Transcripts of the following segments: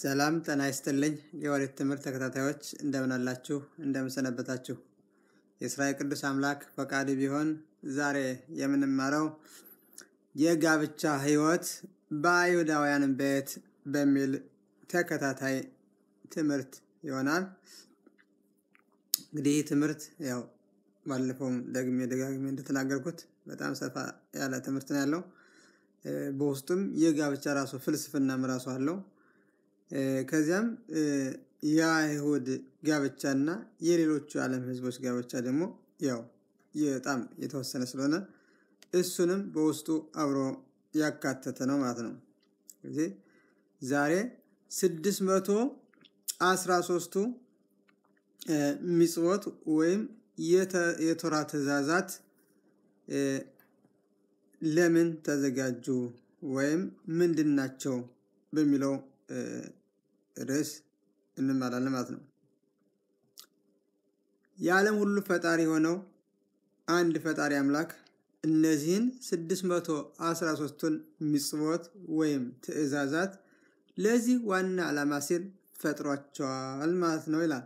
ሰላም ጠና ይስጥልኝ የወሬት ትምህርት ተከታታዮች እንደምናላችሁ አላችሁ እንደምሰነበታችሁ የእስራኤል ቅዱስ አምላክ ፈቃድ ቢሆን ዛሬ የምንማረው የጋብቻ ህይወት በአይሁዳውያን ቤት በሚል ተከታታይ ትምህርት ይሆናል እንግዲህ ይህ ትምህርት ያው ባለፈውም ደግሜ ደጋግሜ እንደተናገርኩት በጣም ሰፋ ያለ ትምህርት ነው ያለው በውስጡም የጋብቻ ራሱ ፍልስፍናም ራሱ አለው ከዚያም የአይሁድ ጋብቻና የሌሎቹ የዓለም ህዝቦች ጋብቻ ደግሞ ያው በጣም የተወሰነ ስለሆነ እሱንም በውስጡ አብሮ ያካተተ ነው ማለት ነው እዚህ ዛሬ 613 ሶስቱ ሚጽወት ወይም የቶራ ትእዛዛት ለምን ተዘጋጁ ወይም ምንድናቸው በሚለው ርዕስ እንማራለን ማለት ነው። የዓለም ሁሉ ፈጣሪ የሆነው አንድ ፈጣሪ አምላክ እነዚህን 613ቱን ምጽዎት ወይም ትእዛዛት ለዚህ ዋና ዓላማ ሲል ፈጥሯቸዋል ማለት ነው ይላል።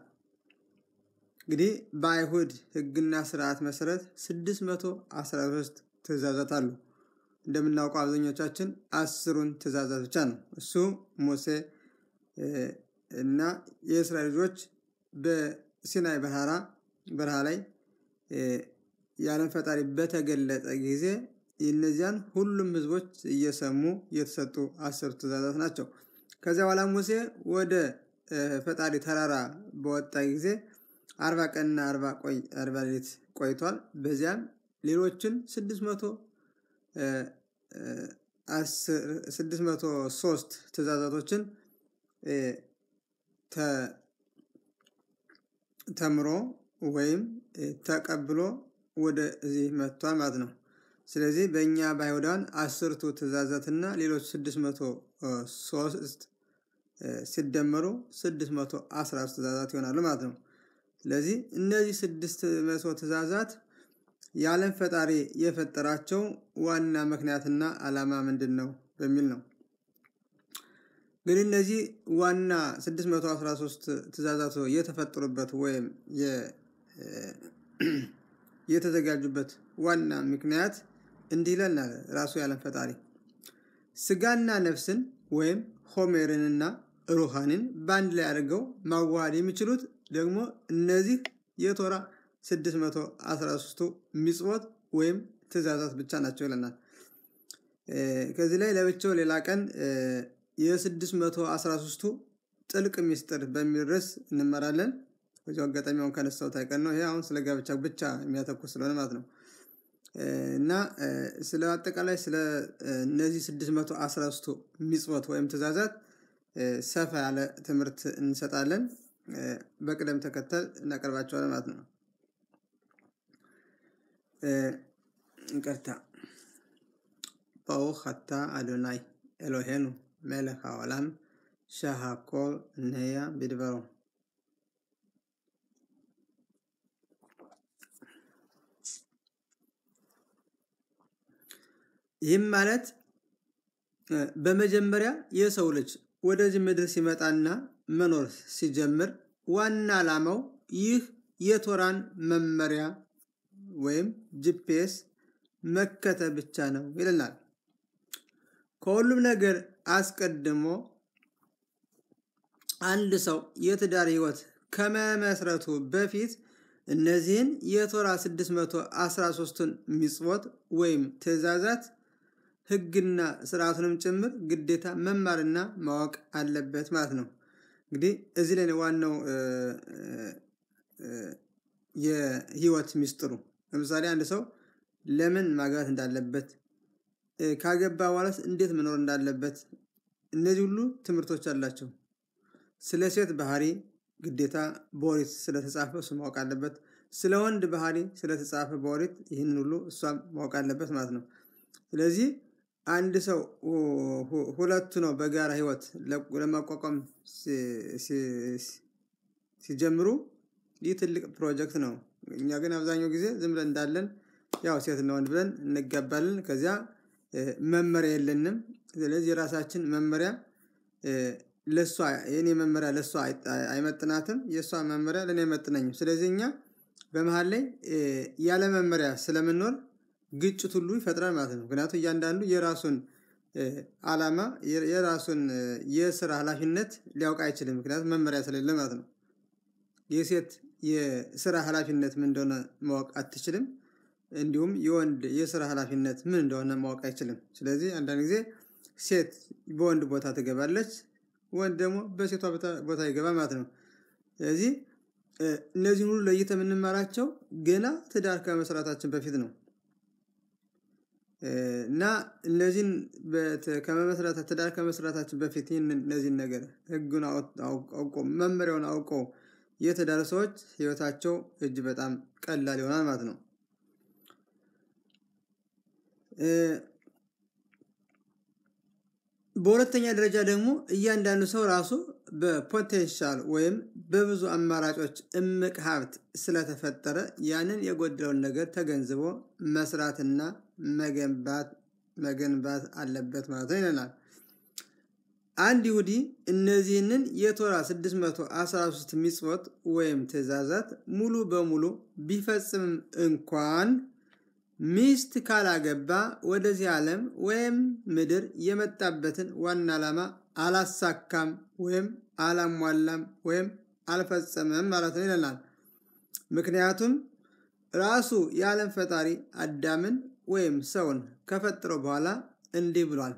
እንግዲህ በአይሁድ ህግና ስርዓት መሰረት 613 ትእዛዛት አሉ። እንደምናውቀው አብዛኞቻችን አስሩን ትእዛዛት ብቻ ነው እሱ ሙሴ እና የእስራኤል ልጆች በሲናይ በረሃ በረሃ ላይ የዓለም ፈጣሪ በተገለጠ ጊዜ እነዚያን ሁሉም ህዝቦች እየሰሙ የተሰጡ አስር ትእዛዛት ናቸው። ከዚያ በኋላ ሙሴ ወደ ፈጣሪ ተራራ በወጣ ጊዜ አርባ ቀንና አርባ ቆይ አርባ ሌሊት ቆይቷል። በዚያም ሌሎችን ስድስት መቶ ስድስት መቶ ሶስት ትእዛዛቶችን ተምሮ ወይም ተቀብሎ ወደዚህ መጥቷል ማለት ነው። ስለዚህ በእኛ በአይሁዳን አስርቱ ትእዛዛትና ሌሎች ስድስት መቶ ሶስት ሲደመሩ ስድስት መቶ አስራ ሶስት ትእዛዛት ይሆናሉ ማለት ነው። ስለዚህ እነዚህ ስድስት መቶ ትእዛዛት የዓለም ፈጣሪ የፈጠራቸው ዋና ምክንያትና ዓላማ ምንድን ነው በሚል ነው። ግን እነዚህ ዋና 613 ትእዛዛት የተፈጠሩበት ወይም የተዘጋጁበት ዋና ምክንያት እንዲህ ይለናል ራሱ ያለን ፈጣሪ ስጋና ነፍስን ወይም ሆሜርንና ሩሃንን በአንድ ላይ አድርገው ማዋሃድ የሚችሉት ደግሞ እነዚህ የቶራ 613ቱ ሚጽወት ወይም ትእዛዛት ብቻ ናቸው ይለናል። ከዚህ ላይ ለብቻው ሌላ ቀን የ613ቱ ጥልቅ ሚስጥር በሚል ርዕስ እንመራለን። በዚሁ አጋጣሚ አሁን ከነሳው ታይቀን ነው። ይሄ አሁን ስለ ጋብቻ ብቻ የሚያተኩር ስለሆነ ማለት ነው እና ስለ አጠቃላይ ስለ እነዚህ 613ቱ ሚጽወት ወይም ትእዛዛት ሰፋ ያለ ትምህርት እንሰጣለን። በቅደም ተከተል እናቀርባቸዋለን ማለት ነው። እንቀርታ ጳው ሀታ አዶናይ ኤሎሄኑ מלך העולם, שהכל נהיה בדברו. ይህም ማለት በመጀመሪያ የሰው ልጅ ወደዚህ ምድር ሲመጣና መኖር ሲጀምር ዋና ዓላማው ይህ የቶራን መመሪያ ወይም ጂፒኤስ መከተ ብቻ ነው ይለናል። ከሁሉም ነገር አስቀድሞ አንድ ሰው የትዳር ህይወት ከመመስረቱ በፊት እነዚህን የቶራ 613ን ሚጽወት ወይም ትእዛዛት ህግና ስርዓቱንም ጭምር ግዴታ መማርና ማወቅ አለበት ማለት ነው። እንግዲህ እዚህ ላይ ዋናው የህይወት ሚስጥሩ ለምሳሌ አንድ ሰው ለምን ማግባት እንዳለበት ካገባ በኋላስ እንዴት መኖር እንዳለበት እነዚህ ሁሉ ትምህርቶች አላቸው። ስለ ሴት ባህሪ ግዴታ በኦሪት ስለተጻፈ እሱ ማወቅ አለበት። ስለ ወንድ ባህሪ ስለተጻፈ በኦሪት ይህንን ሁሉ እሷም ማወቅ አለበት ማለት ነው። ስለዚህ አንድ ሰው ሁለቱ ነው በጋራ ህይወት ለማቋቋም ሲጀምሩ ይህ ትልቅ ፕሮጀክት ነው። እኛ ግን አብዛኛው ጊዜ ዝም ብለን እንዳለን ያው ሴትና ወንድ ብለን እንጋባለን ከዚያ መመሪያ የለንም ስለዚህ የራሳችን መመሪያ ለሷ የኔ መመሪያ ለሷ አይመጥናትም የሷ መመሪያ ለኔ አይመጥነኝም ስለዚህ እኛ በመሃል ላይ ያለ መመሪያ ስለምንኖር ግጭት ሁሉ ይፈጥራል ማለት ነው ምክንያቱም እያንዳንዱ የራሱን አላማ የራሱን የስራ ኃላፊነት ሊያውቅ አይችልም ምክንያቱም መመሪያ ስለሌለ ማለት ነው የሴት የስራ ኃላፊነት ምን እንደሆነ ማወቅ አትችልም እንዲሁም የወንድ የስራ ኃላፊነት ምን እንደሆነ ማወቅ አይችልም ስለዚህ አንዳንድ ጊዜ ሴት በወንድ ቦታ ትገባለች ወንድ ደግሞ በሴቷ ቦታ ይገባ ማለት ነው ስለዚህ እነዚህን ሁሉ ለይተ የምንማራቸው ገና ትዳር ከመስራታችን በፊት ነው እና እነዚህን ከመመስራት ትዳር ከመስራታችን በፊት ይህን እነዚህን ነገር ህጉን አውቆ መመሪያውን አውቆ የተዳረ ሰዎች ህይወታቸው እጅ በጣም ቀላል ይሆናል ማለት ነው በሁለተኛ ደረጃ ደግሞ እያንዳንዱ ሰው ራሱ በፖቴንሻል ወይም በብዙ አማራጮች እምቅ ሀብት ስለተፈጠረ ያንን የጎደለውን ነገር ተገንዝቦ መስራትና መገንባት መገንባት አለበት ማለት ነው ይለናል። አንድ ይሁዲ እነዚህንን የቶራ 613 ሚጽወት ወይም ትእዛዛት ሙሉ በሙሉ ቢፈጽምም እንኳን ሚስት ካላገባ ወደዚህ ዓለም ወይም ምድር የመጣበትን ዋና ዓላማ አላሳካም ወይም አላሟላም ወይም አልፈጸመም ማለት ነው ይለናል። ምክንያቱም ራሱ የዓለም ፈጣሪ አዳምን ወይም ሰውን ከፈጠረው በኋላ እንዲህ ብሏል፣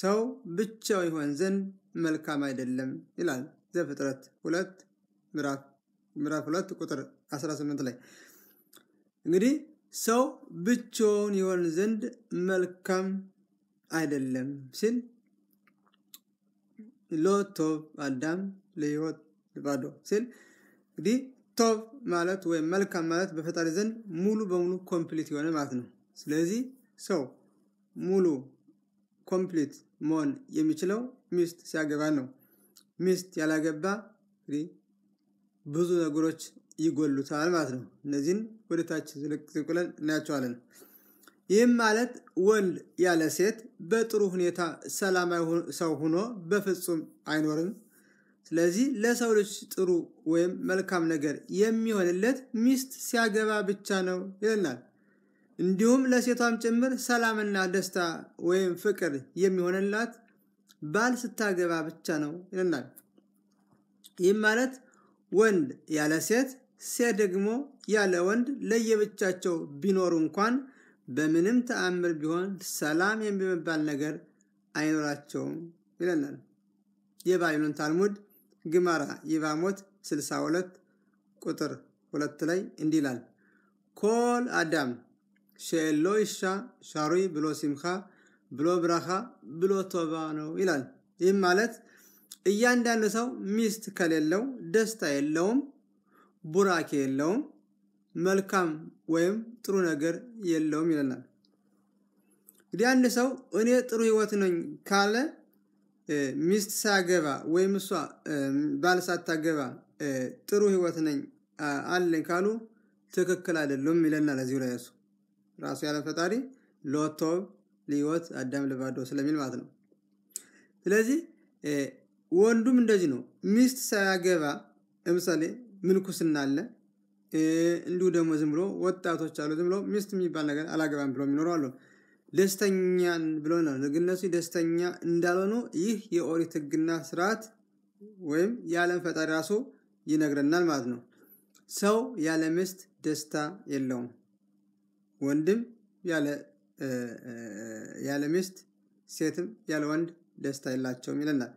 ሰው ብቻው ይሆን ዘንድ መልካም አይደለም ይላል ዘፍጥረት ሁለት ምዕራፍ ሁለት ቁጥር 18 ላይ እንግዲህ ሰው ብቻውን ይሆን ዘንድ መልካም አይደለም ሲል ቶብ አዳም ለህይወት ልባዶ ሲል እንግዲህ ቶብ ማለት ወይም መልካም ማለት በፈጣሪ ዘንድ ሙሉ በሙሉ ኮምፕሊት የሆነ ማለት ነው። ስለዚህ ሰው ሙሉ ኮምፕሊት መሆን የሚችለው ሚስት ሲያገባ ነው። ሚስት ያላገባ ብዙ ነገሮች ይጎሉታል ማለት ነው። እነዚህን ወደታች ዝልቅ ዝቁለን እናያቸዋለን። ይህም ማለት ወንድ ያለ ሴት በጥሩ ሁኔታ ሰላማዊ ሰው ሆኖ በፍጹም አይኖርም። ስለዚህ ለሰው ልጅ ጥሩ ወይም መልካም ነገር የሚሆንለት ሚስት ሲያገባ ብቻ ነው ይለናል። እንዲሁም ለሴቷም ጭምር ሰላምና ደስታ ወይም ፍቅር የሚሆንላት ባል ስታገባ ብቻ ነው ይለናል። ይህም ማለት ወንድ ያለ ሴት ሴት ደግሞ ያለ ወንድ ለየብቻቸው ቢኖሩ እንኳን በምንም ተአምር ቢሆን ሰላም የሚባል ነገር አይኖራቸውም ይለናል። የባይሉን ታልሙድ ግማራ ይባሞት 62 ቁጥር ሁለት ላይ እንዲህ ይላል። ኮል አዳም ሸሎ ይሻ ሻሩይ ብሎ ሲምካ ብሎ ብራኻ ብሎ ቶባ ነው ይላል። ይህም ማለት እያንዳንዱ ሰው ሚስት ከሌለው ደስታ የለውም፣ ቡራኬ የለውም፣ መልካም ወይም ጥሩ ነገር የለውም ይለናል። እንግዲህ አንድ ሰው እኔ ጥሩ ህይወት ነኝ ካለ ሚስት ሳያገባ ወይም እሷ ባል ሳታገባ ጥሩ ህይወት ነኝ አለኝ ካሉ ትክክል አይደሉም ይለናል። እዚሁ ላይ እሱ ራሱ ያለ ፈጣሪ ሎቶ ሊወት አዳም ልባዶ ስለሚል ማለት ነው። ስለዚህ ወንዱም እንደዚህ ነው። ሚስት ሳያገባ ለምሳሌ ምንኩስና አለ እንዲሁ ደግሞ ዝም ብሎ ወጣቶች አሉ ዝም ብሎ ሚስት የሚባል ነገር አላገባም ብሎ የሚኖሩ አሉ ደስተኛ ብሎ ነው እነሱ ደስተኛ እንዳልሆኑ ይህ የኦሪት ህግና ስርዓት ወይም የዓለም ፈጣሪ ራሱ ይነግረናል ማለት ነው ሰው ያለ ሚስት ደስታ የለውም ወንድም ያለ ሚስት ሴትም ያለ ወንድ ደስታ የላቸውም ይለናል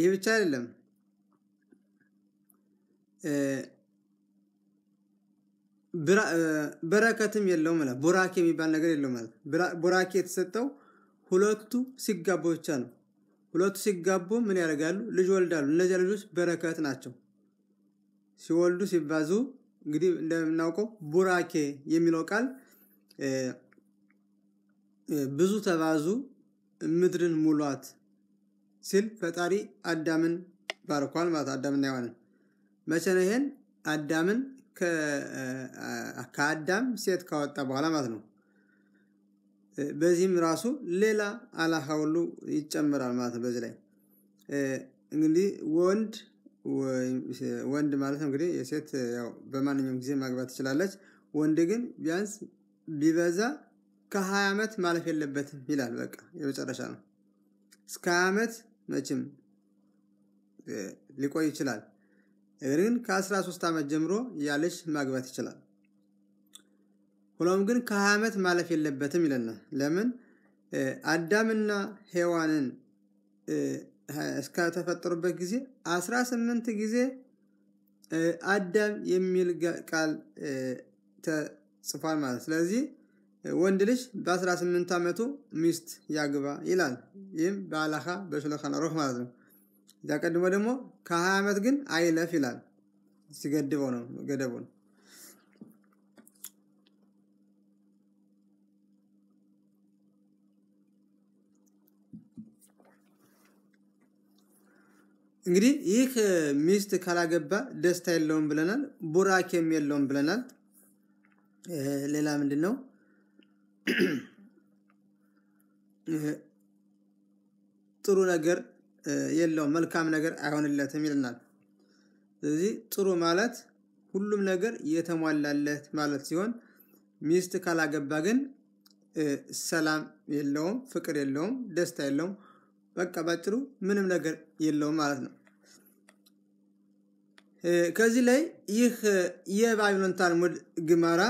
ይህ ብቻ አይደለም በረከትም የለውም ማለት ቡራኬ የሚባል ነገር የለውም ማለት ቡራኬ የተሰጠው ሁለቱ ሲጋቡ ብቻ ነው ሁለቱ ሲጋቡ ምን ያደርጋሉ ልጅ ወልዳሉ እነዚያ ልጆች በረከት ናቸው ሲወልዱ ሲባዙ እንግዲህ እንደምናውቀው ቡራኬ የሚለው ቃል ብዙ ተባዙ ምድርን ሙሏት ሲል ፈጣሪ አዳምን ባርኳል ማለት አዳምና ሔዋንን መቼ ነው ይሄን አዳምን ከአዳም ሴት ካወጣ በኋላ ማለት ነው በዚህም ራሱ ሌላ አላሃ ሁሉ ይጨምራል ማለት ነው በዚህ ላይ እንግዲህ ወንድ ወንድ ማለት ነው እንግዲህ የሴት ያው በማንኛውም ጊዜ ማግባት ትችላለች ወንድ ግን ቢያንስ ቢበዛ ከሀያ ዓመት ማለፍ የለበትም ይላል በቃ የመጨረሻ ነው እስከ 20 ዓመት መቼም ሊቆይ ይችላል ነገር ግን ከ13 ዓመት ጀምሮ ያለች ማግባት ይችላል። ሆኖም ግን ከ20 ዓመት ማለፍ የለበትም ይለናል። ለምን አዳምና ሔዋንን እስከተፈጠሩበት ጊዜ 18 ጊዜ አዳም የሚል ቃል ተጽፏል ማለት ስለዚህ ወንድ ልጅ በ18 ዓመቱ ሚስት ያግባ ይላል። ይህም በአላካ በሽለካና ሮህ ማለት ነው። እዛ ቀድሞ ደግሞ ከ20 ዓመት ግን አይለፍ ይላል ሲገድበው ነው ገደቡን እንግዲህ ይህ ሚስት ካላገባ ደስታ የለውም ብለናል ቡራኬም የለውም ብለናል ሌላ ምንድን ነው ጥሩ ነገር የለውም መልካም ነገር አይሆንለትም ይልናል። ስለዚህ ጥሩ ማለት ሁሉም ነገር የተሟላለት ማለት ሲሆን ሚስት ካላገባ ግን ሰላም የለውም፣ ፍቅር የለውም፣ ደስታ የለውም። በቃ ባጭሩ ምንም ነገር የለውም ማለት ነው። ከዚህ ላይ ይህ የባቢሎን ታልሙድ ግማራ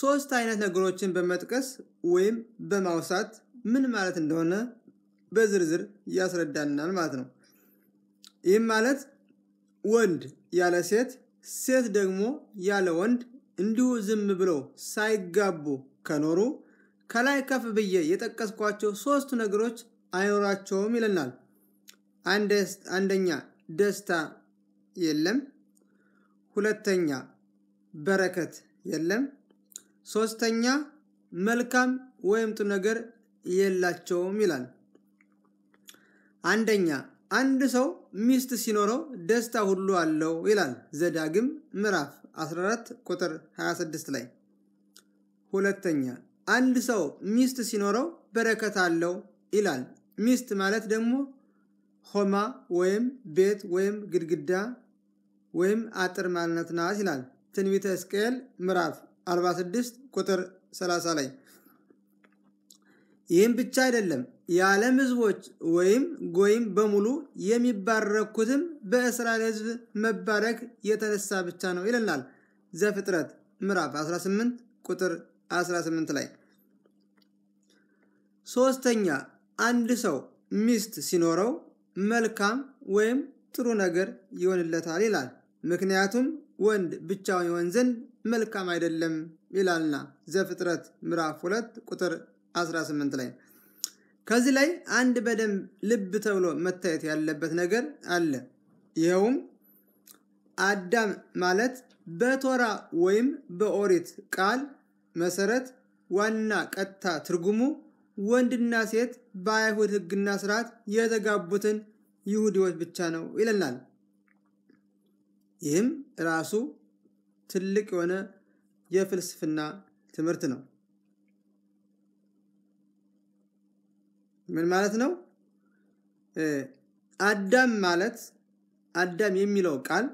ሶስት አይነት ነገሮችን በመጥቀስ ወይም በማውሳት ምን ማለት እንደሆነ በዝርዝር ያስረዳናል ማለት ነው። ይህም ማለት ወንድ ያለ ሴት፣ ሴት ደግሞ ያለ ወንድ እንዲሁ ዝም ብለው ሳይጋቡ ከኖሩ ከላይ ከፍ ብዬ የጠቀስኳቸው ሶስቱ ነገሮች አይኖራቸውም ይለናል። አንደኛ ደስታ የለም፣ ሁለተኛ በረከት የለም፣ ሶስተኛ መልካም ወይም ጥሩ ነገር የላቸውም ይላል። አንደኛ አንድ ሰው ሚስት ሲኖረው ደስታ ሁሉ አለው ይላል ዘዳግም ምዕራፍ 14 ቁጥር 26 ላይ። ሁለተኛ አንድ ሰው ሚስት ሲኖረው በረከት አለው ይላል። ሚስት ማለት ደግሞ ሆማ ወይም ቤት ወይም ግድግዳ ወይም አጥር ማለት ናት ይላል ትንቢተ ሕዝቅኤል ምዕራፍ 46 ቁጥር 30 ላይ። ይህም ብቻ አይደለም የዓለም ህዝቦች ወይም ጎይም በሙሉ የሚባረኩትም በእስራኤል ህዝብ መባረክ የተነሳ ብቻ ነው ይለናል ዘፍጥረት ምዕራፍ 18 ቁጥር 18 ላይ። ሶስተኛ አንድ ሰው ሚስት ሲኖረው መልካም ወይም ጥሩ ነገር ይሆንለታል ይላል። ምክንያቱም ወንድ ብቻውን ይሆን ዘንድ መልካም አይደለም ይላልና ዘፍጥረት ምዕራፍ 2 ቁጥር 18 ላይ ከዚህ ላይ አንድ በደንብ ልብ ተብሎ መታየት ያለበት ነገር አለ። ይኸውም አዳም ማለት በቶራ ወይም በኦሪት ቃል መሰረት ዋና ቀጥታ ትርጉሙ ወንድና ሴት በአይሁድ ሕግና ስርዓት የተጋቡትን ይሁዲዎች ብቻ ነው ይለናል። ይህም ራሱ ትልቅ የሆነ የፍልስፍና ትምህርት ነው። ምን ማለት ነው አዳም ማለት አዳም የሚለው ቃል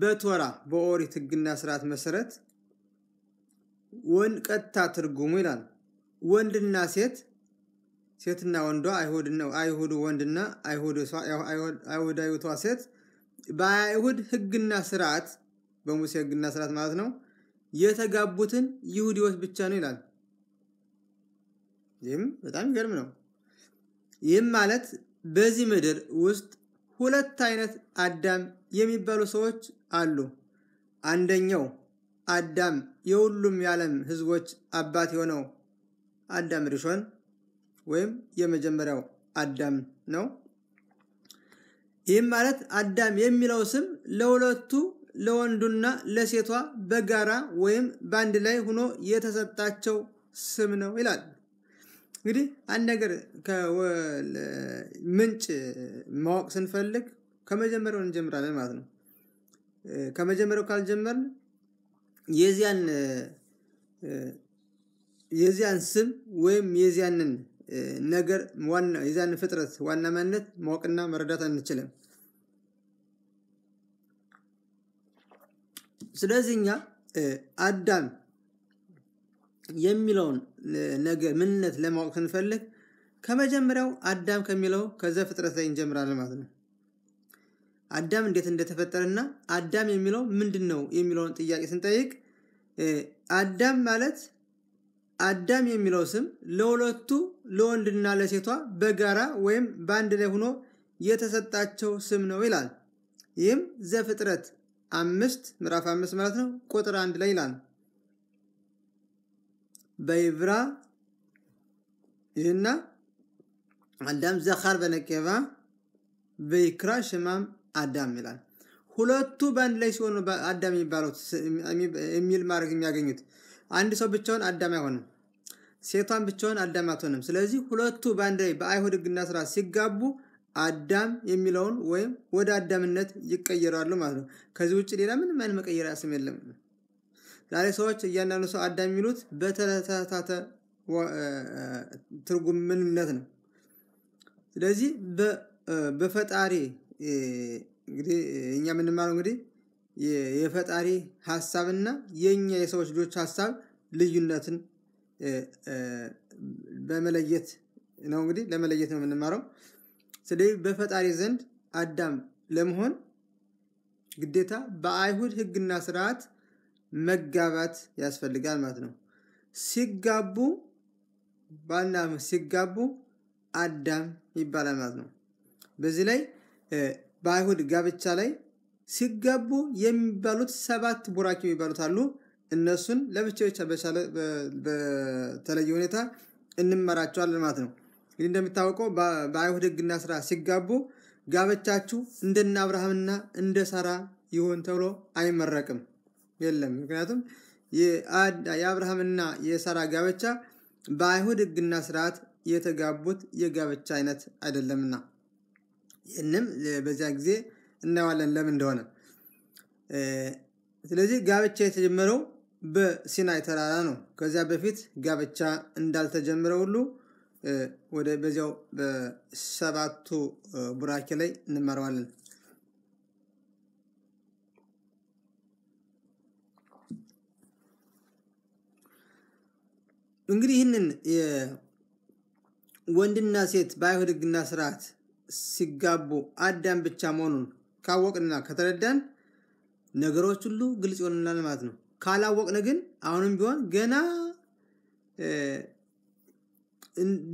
በቶራ በኦሪት ህግና ስርዓት መሰረት ወንድ ቀጥታ ትርጉሙ ይላል ወንድና ሴት ሴትና ወንዷ አይሁድ ወንድና አይሁዳዊቷ ሴት በአይሁድ ህግና ስርዓት በሙሴ ህግና ስርዓት ማለት ነው የተጋቡትን ይሁዲዎች ብቻ ነው ይላል ይህም በጣም ይገርም ነው ይህም ማለት በዚህ ምድር ውስጥ ሁለት አይነት አዳም የሚባሉ ሰዎች አሉ። አንደኛው አዳም የሁሉም የዓለም ህዝቦች አባት የሆነው አዳም ሪሾን ወይም የመጀመሪያው አዳም ነው። ይህም ማለት አዳም የሚለው ስም ለሁለቱ ለወንዱና ለሴቷ በጋራ ወይም በአንድ ላይ ሆኖ የተሰጣቸው ስም ነው ይላል። እንግዲህ አንድ ነገር ምንጭ ማወቅ ስንፈልግ ከመጀመሪያው እንጀምራለን ማለት ነው። ከመጀመሪያው ካልጀመርን የዚያን የዚያን ስም ወይም የዚያንን ነገር ዋና የዚያን ፍጥረት ዋና ማንነት ማወቅና መረዳት አንችልም። ስለዚህ እኛ አዳም የሚለውን ነገር ምንነት ለማወቅ ስንፈልግ ከመጀመሪያው አዳም ከሚለው ከዘ ፍጥረት ላይ እንጀምራለን ማለት ነው። አዳም እንዴት እንደተፈጠረና አዳም የሚለው ምንድን ነው የሚለውን ጥያቄ ስንጠይቅ አዳም ማለት አዳም የሚለው ስም ለሁለቱ ለወንድና ለሴቷ በጋራ ወይም በአንድ ላይ ሆኖ የተሰጣቸው ስም ነው ይላል። ይህም ዘፍጥረት አምስት ምዕራፍ አምስት ማለት ነው ቁጥር አንድ ላይ ይላል። በይብራ ይህና አዳም ዘኻር በነቄባ በይክራ ሽማም አዳም ይላል። ሁለቱ በአንድ ላይ ሲሆኑ አዳም የሚባለው የሚል ማድረግ የሚያገኙት አንድ ሰው ብቻውን አዳም አይሆንም፣ ሴቷን ብቻውን አዳም አትሆንም። ስለዚህ ሁለቱ በአንድ ላይ በአይሁድ ሕግና ስርዓት ሲጋቡ አዳም የሚለውን ወይም ወደ አዳምነት ይቀየራሉ ማለት ነው። ከዚህ ውጭ ሌላ ምንም አይነት መቀየሪያ ስም የለም። ዛሬ ሰዎች እያንዳንዱ ሰው አዳም የሚሉት በተተታተ ትርጉም ምንነት ነው። ስለዚህ በፈጣሪ እንግዲህ እኛ የምንማረው እንግዲህ የፈጣሪ ሀሳብና የእኛ የሰዎች ልጆች ሀሳብ ልዩነትን በመለየት ነው እንግዲህ ለመለየት ነው የምንማረው። ስለዚህ በፈጣሪ ዘንድ አዳም ለመሆን ግዴታ በአይሁድ ህግና ስርዓት መጋባት ያስፈልጋል ማለት ነው። ሲጋቡ ባልና ሲጋቡ አዳም ይባላል ማለት ነው። በዚህ ላይ በአይሁድ ጋብቻ ላይ ሲጋቡ የሚባሉት ሰባት ቡራኪ የሚባሉት አሉ። እነሱን ለብቻ ብቻ በተለየ ሁኔታ እንመራቸዋለን ማለት ነው። እንግዲህ እንደሚታወቀው በአይሁድ ህግና ስራ ሲጋቡ ጋብቻችሁ እንደነ አብርሃምና እንደ ሳራ ይሁን ተብሎ አይመረቅም። የለም። ምክንያቱም የአብርሃምና የሳራ ጋብቻ በአይሁድ ሕግና ስርዓት የተጋቡት የጋብቻ አይነት አይደለምና ይህንም በዚያ ጊዜ እናየዋለን ለምን እንደሆነ። ስለዚህ ጋብቻ የተጀመረው በሲናይ ተራራ ነው። ከዚያ በፊት ጋብቻ እንዳልተጀመረ ሁሉ ወደ በዚያው በሰባቱ ቡራኬ ላይ እንማረዋለን። እንግዲህ ይህንን ወንድና ሴት በአይሁድ ሕግና ስርዓት ሲጋቡ አዳም ብቻ መሆኑን ካወቅንና ከተረዳን ነገሮች ሁሉ ግልጽ ይሆንናል ማለት ነው። ካላወቅን ግን አሁንም ቢሆን ገና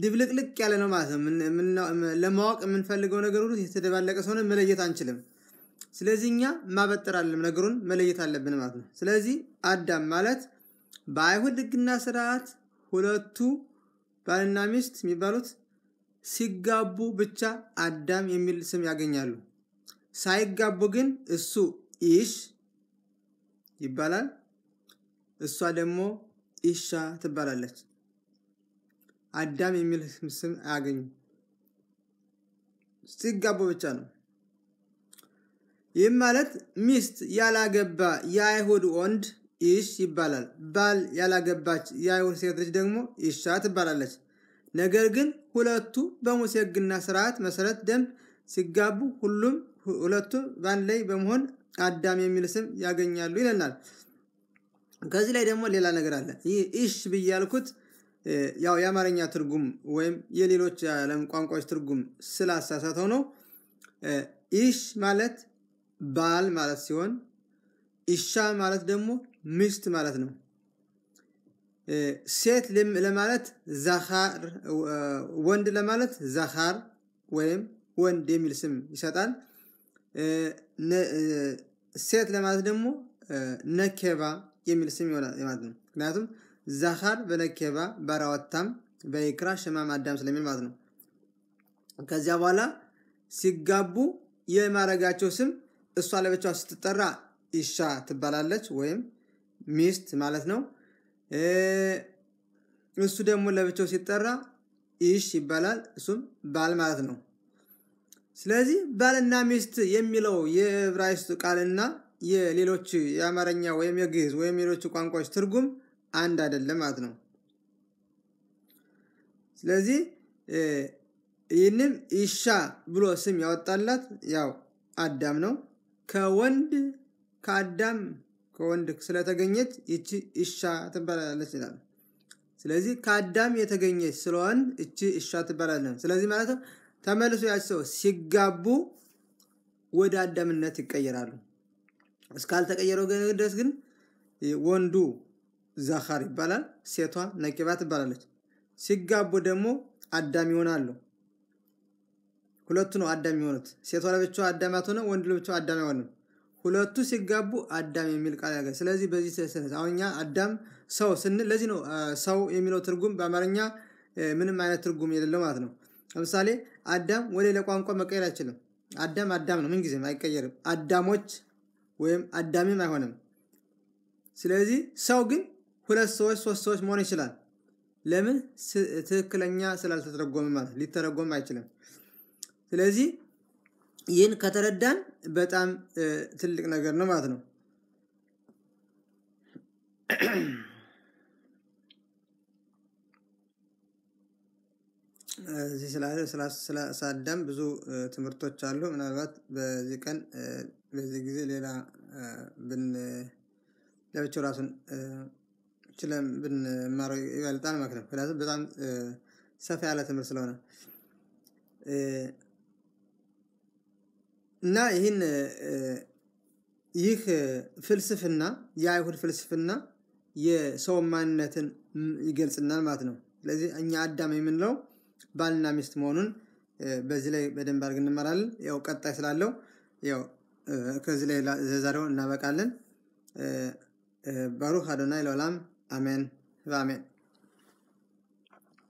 ድብልቅልቅ ያለ ነው ማለት ነው። ለማወቅ የምንፈልገው ነገር ሁሉ የተደባለቀ ስለሆነ መለየት አንችልም። ስለዚህ እኛ ማበጠር አለም ነገሩን መለየት አለብን ማለት ነው። ስለዚህ አዳም ማለት በአይሁድ ሕግና ስርዓት ሁለቱ ባልና ሚስት የሚባሉት ሲጋቡ ብቻ አዳም የሚል ስም ያገኛሉ። ሳይጋቡ ግን እሱ ኢሽ ይባላል፣ እሷ ደግሞ ኢሻ ትባላለች። አዳም የሚል ስም አያገኙም። ሲጋቡ ብቻ ነው። ይህም ማለት ሚስት ያላገባ የአይሁድ ወንድ ኢሽ ይባላል። ባል ያላገባች የአይሁድ ሴት ልጅ ደግሞ ኢሻ ትባላለች። ነገር ግን ሁለቱ በሙሴ ሕግና ስርዓት መሰረት ደንብ ሲጋቡ ሁሉም ሁለቱም በአንድ ላይ በመሆን አዳም የሚል ስም ያገኛሉ ይለናል። ከዚህ ላይ ደግሞ ሌላ ነገር አለ። ይህ ኢሽ ብዬ ያልኩት ያው የአማርኛ ትርጉም ወይም የሌሎች የዓለም ቋንቋዎች ትርጉም ስላሳሳተው ነው። ኢሽ ማለት ባል ማለት ሲሆን ኢሻ ማለት ደግሞ ሚስት ማለት ነው። ሴት ለማለት ዛኻር ወንድ ለማለት ዛኻር ወይም ወንድ የሚል ስም ይሰጣል። ሴት ለማለት ደግሞ ነኬባ የሚል ስም ይሆናል ማለት ነው። ምክንያቱም ዛኻር በነኬባ ባራወታም በይክራ ሽማም አዳም ስለሚል ማለት ነው። ከዚያ በኋላ ሲጋቡ የማረጋቸው ስም እሷ ለብቻዋ ስትጠራ ኢሻ ትባላለች ወይም ሚስት ማለት ነው። እሱ ደግሞ ለብቻው ሲጠራ ኢሽ ይባላል። እሱም ባል ማለት ነው። ስለዚህ ባልና ሚስት የሚለው የዕብራይስጡ ቃልና የሌሎች የአማርኛ ወይም የግዕዝ ወይም ሌሎች ቋንቋዎች ትርጉም አንድ አይደለም ማለት ነው። ስለዚህ ይህንም ኢሻ ብሎ ስም ያወጣላት ያው አዳም ነው። ከወንድ ከአዳም ከወንድ ስለተገኘች ይቺ እሻ ትባላለች ይላል። ስለዚህ ከአዳም የተገኘች ስለሆን እቺ እሻ ትባላለች። ስለዚህ ማለት ተመልሶ ያች ሰው ሲጋቡ ወደ አዳምነት ይቀየራሉ። እስካልተቀየረው ድረስ ግን ወንዱ ዛኻር ይባላል፣ ሴቷ ነቂባ ትባላለች። ሲጋቡ ደግሞ አዳም ይሆናሉ። ሁለቱ ነው አዳም የሆኑት። ሴቷ ለብቻዋ አዳማት ሆነ ወንድ ለብቻው አዳም አይሆንም። ሁለቱ ሲጋቡ አዳም የሚል ቃል ያገ ስለዚህ በዚህ ስህተት አሁን አዳም ሰው ስንል ለዚህ ነው ሰው የሚለው ትርጉም በአማርኛ ምንም አይነት ትርጉም የሌለው ማለት ነው። ለምሳሌ አዳም ወደ ሌላ ቋንቋ መቀየር አይችልም። አዳም አዳም ነው፣ ምንጊዜም አይቀየርም። አዳሞች ወይም አዳሚም አይሆንም። ስለዚህ ሰው ግን ሁለት ሰዎች፣ ሶስት ሰዎች መሆን ይችላል። ለምን? ትክክለኛ ስላልተተረጎመ ማለት ሊተረጎም አይችልም። ስለዚህ ይህን ከተረዳን በጣም ትልቅ ነገር ነው ማለት ነው። እዚህ ስለ ብዙ ትምህርቶች አሉ። ምናልባት በዚህ ቀን በዚህ ጊዜ ሌላ ብን ለብቻው ራሱን ችለን ብንማረው ይበልጣል ማለት ነው። ምክንያቱም በጣም ሰፋ ያለ ትምህርት ስለሆነ እና ይህን ይህ ፍልስፍና የአይሁድ ፍልስፍና የሰው ማንነትን ይገልጽናል ማለት ነው። ስለዚህ እኛ አዳም የምንለው ባልና ሚስት መሆኑን በዚህ ላይ በደንብ አድርግ እንመራለን። ያው ቀጣይ ስላለው ያው ከዚህ ላይ ዘዛሬው እናበቃለን። ባሩክ አዶናይ ለዓለም አሜን በአሜን